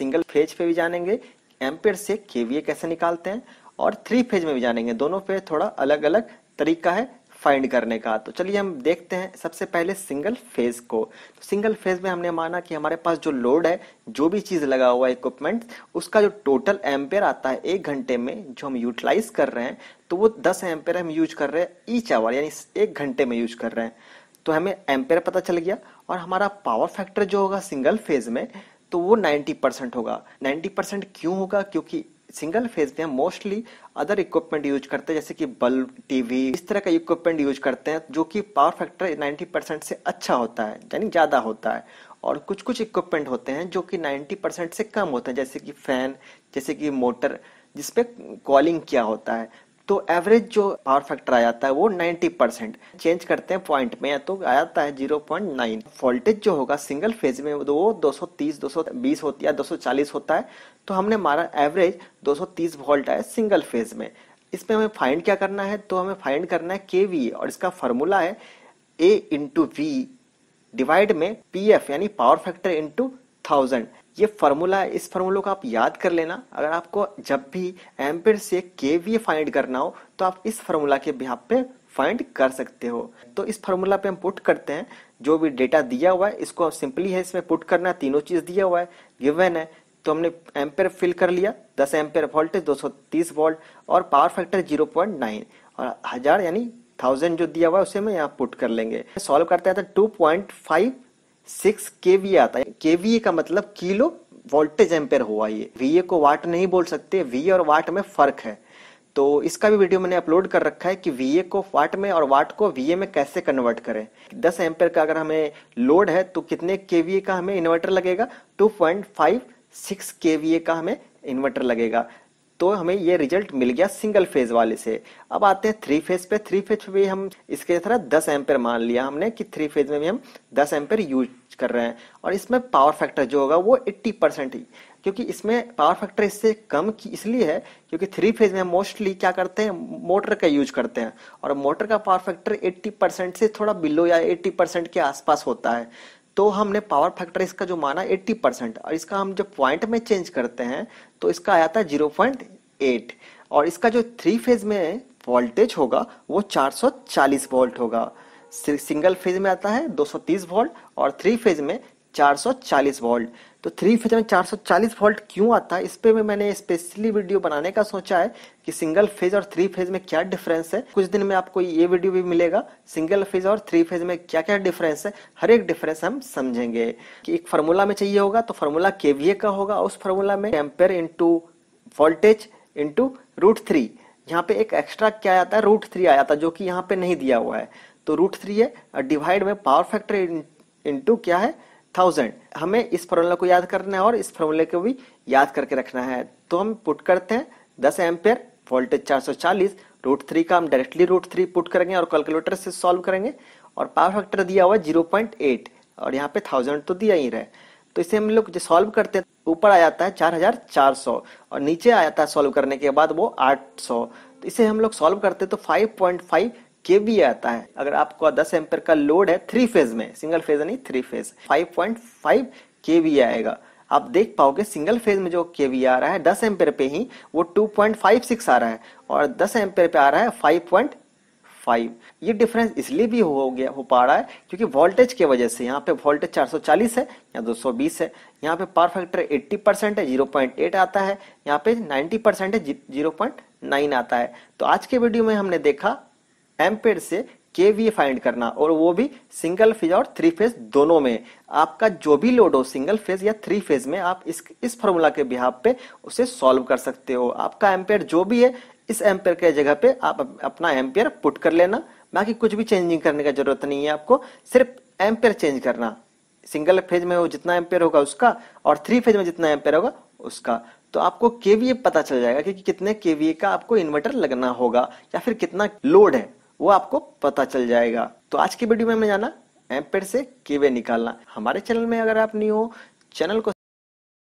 Single phase पे भी जानेंगे एम्पेयर से केवीए कैसे निकालते हैं और थ्री फेज में भी जानेंगे दोनों पे थोड़ा अलग अलग तरीका है फाइंड करने का तो चलिए हम देखते हैं सबसे पहले सिंगल फेज को तो सिंगल फेज में हमने माना कि हमारे पास जो लोड है जो भी चीज़ लगा हुआ है इक्विपमेंट उसका जो टोटल एम्पेयर आता है एक घंटे में जो हम यूटिलाइज कर रहे हैं तो वो दस एम्पेयर हम यूज कर रहे हैं ईच आवर यानी एक घंटे में यूज कर रहे हैं तो हमें एम्पेयर पता चल गया और हमारा पावर फैक्टर जो होगा सिंगल फेज में तो वो 90 परसेंट होगा 90 परसेंट क्यों होगा क्योंकि सिंगल फेज में मोस्टली अदर इक्विपमेंट यूज करते हैं जैसे कि बल्ब टीवी इस तरह का इक्विपमेंट यूज करते हैं जो कि पावर फैक्टर 90 परसेंट से अच्छा होता है यानी ज़्यादा होता है और कुछ कुछ इक्विपमेंट होते हैं जो कि 90 परसेंट से कम होते हैं जैसे कि फैन जैसे कि मोटर जिसपे कॉलिंग किया होता है तो एवरेज जो पावर फैक्टर आ जाता है वो 90 परसेंट चेंज करते हैं पॉइंट में तो आ जाता है 0.9 वोल्टेज जो होगा सिंगल फेज में वो 230 220 होती है 240 होता है तो हमने मारा एवरेज 230 वोल्ट आया सिंगल फेज में इसमें हमें फाइंड क्या करना है तो हमें फाइंड करना है के और इसका फॉर्मूला है ए इंटू वी डिवाइड में पी एफ यानी पावर फैक्टर इंटू थाउजेंड ये फार्मूला है इस फार्मूलों को आप याद कर लेना अगर आपको जब भी एम्पेयर से केवीए फाइंड करना हो तो आप इस फार्मूला के बिहार पे फाइंड कर सकते हो तो इस फार्मूला पे हम पुट करते हैं जो भी डेटा दिया हुआ है इसको सिंपली है इसमें पुट करना तीनों चीज़ दिया हुआ है गिवन है तो हमने एम्पेयर फिल कर लिया दस एम्पेयर वोल्टेज दो वोल्ट और पावर फैक्टर जीरो और हजार यानी थाउजेंड जो दिया हुआ है उसे हम यहाँ पुट कर लेंगे सॉल्व करते हैं तो 2.5 सिक्स केवी आता है केवीए का मतलब किलो वोल्टेज एम्पेयर हुआ ये वीए को वाट नहीं बोल सकते वी और वाट में फर्क है तो इसका भी वीडियो मैंने अपलोड कर रखा है कि वीए को वाट में और वाट को वीए में कैसे कन्वर्ट करें दस एम्पेयर का अगर हमें लोड है तो कितने केवीए का हमें इन्वर्टर लगेगा two point five six KVA का हमें इन्वर्टर लगेगा तो हमें ये रिजल्ट मिल गया सिंगल फेज वाले से अब आते हैं थ्री फेज पे थ्री फेज पे भी हम इसके तरह दस एम्पेयर मान लिया हमने कि थ्री फेज में भी हम दस एम्पेयर यूज कर रहे हैं और इसमें पावर फैक्टर जो होगा वो एट्टी परसेंट ही क्योंकि इसमें पावर फैक्टर इससे कम की इसलिए है क्योंकि थ्री फेज में मोस्टली क्या करते हैं मोटर का यूज करते हैं और मोटर का पावर फैक्टर एट्टी परसेंट से थोड़ा बिलो या एट्टी परसेंट के आसपास होता है तो हमने पावर फैक्टर इसका जो माना 80 परसेंट और इसका हम जब पॉइंट में चेंज करते हैं तो इसका आया था जीरो पॉइंट एट और इसका जो थ्री फेज में वोल्टेज होगा वो 440 वोल्ट होगा सिंगल फेज में आता है 230 वोल्ट और थ्री फेज में 440 वोल्ट तो थ्री फेज में 440 वोल्ट क्यों आता है इस पर मैं मैंने स्पेशली वीडियो बनाने का सोचा है कि सिंगल फेज और थ्री फेज में क्या डिफरेंस है कुछ दिन में आपको ये वीडियो भी मिलेगा सिंगल फेज और थ्री फेज में क्या क्या डिफरेंस है हर एक डिफरेंस हम समझेंगे कि एक फार्मूला में चाहिए होगा तो फार्मूला केवीए का होगा उस फार्मूला में ampere into voltage into root three यहाँ पे एक एक्स्ट्रा क्या आया था रूट थ्री आया था जो कि यहाँ पे नहीं दिया हुआ है तो रूट थ्री है डिवाइड में पावर फैक्टर इंटू क्या है थाउजेंड हमें इस फॉर्मूला को याद करना है और इस फॉर्मूले को भी याद करके रखना है तो हम पुट करते हैं दस एम्पेयर वोल्टेज चार सौ चालीस रूट थ्री का हम डायरेक्टली रूट थ्री पुट करेंगे और कैलकुलेटर से सॉल्व करेंगे और पावर फैक्टर दिया हुआ है जीरो पॉइंट एट और यहाँ पे थाउजेंड तो दिया ही रहा है तो इसे हम लोग जो सॉल्व करते हैं ऊपर आ जाता है 4400 और नीचे आ जाता है सॉल्व करने के बाद वो 800 तो इसे हम लोग सॉल्व करते हैं तो 5.5 केवी आता है अगर आपको 10 एम्पेयर का लोड है थ्री फेज में सिंगल फेज नहीं थ्री फेज 5.5 केवी आएगा आप देख पाओगे सिंगल फेज में जो केवी आ रहा है 10 एम्पेयर पे ही वो 2.56 आ रहा है और 10 एम्पेयर पे आ रहा है 5. फाइव ये डिफरेंस इसलिए भी हो गया हो पा रहा है क्योंकि वोल्टेज की वजह से यहाँ पे वोल्टेज 440 है या 220 है यहाँ पे पावर फैक्टर 80 परसेंट है 0.8 आता है यहाँ पे 90 परसेंट है 0.9 आता है तो आज के वीडियो में हमने देखा एम्पेयर से के वी फाइंड करना और वो भी सिंगल फेज और थ्री फेज दोनों में आपका जो भी लोड हो सिंगल फेज या थ्री फेज में आप इस इस फॉर्मूला के बिहाब पे उसे सॉल्व कर सकते हो आपका एम्पेयर जो भी है इस एम्पेयर के जगह पे आप अपना एम्पेयर पुट कर लेना बाकी कुछ भी चेंजिंग करने का जरूरत नहीं है आपको सिर्फ एम्पेयर चेंज करना सिंगल फेज में वो जितना एम्पेयर होगा उसका और थ्री फेज में जितना एम्पेयर होगा उसका तो आपको केवीए पता चल जाएगा कि कितने केवीए का आपको इन्वर्टर लगना होगा या फिर कितना लोड है वो आपको पता चल जाएगा तो आज की वीडियो में जाना एम्पेयर से केवीए निकालना हमारे चैनल में अगर आप नहीं हो चैनल को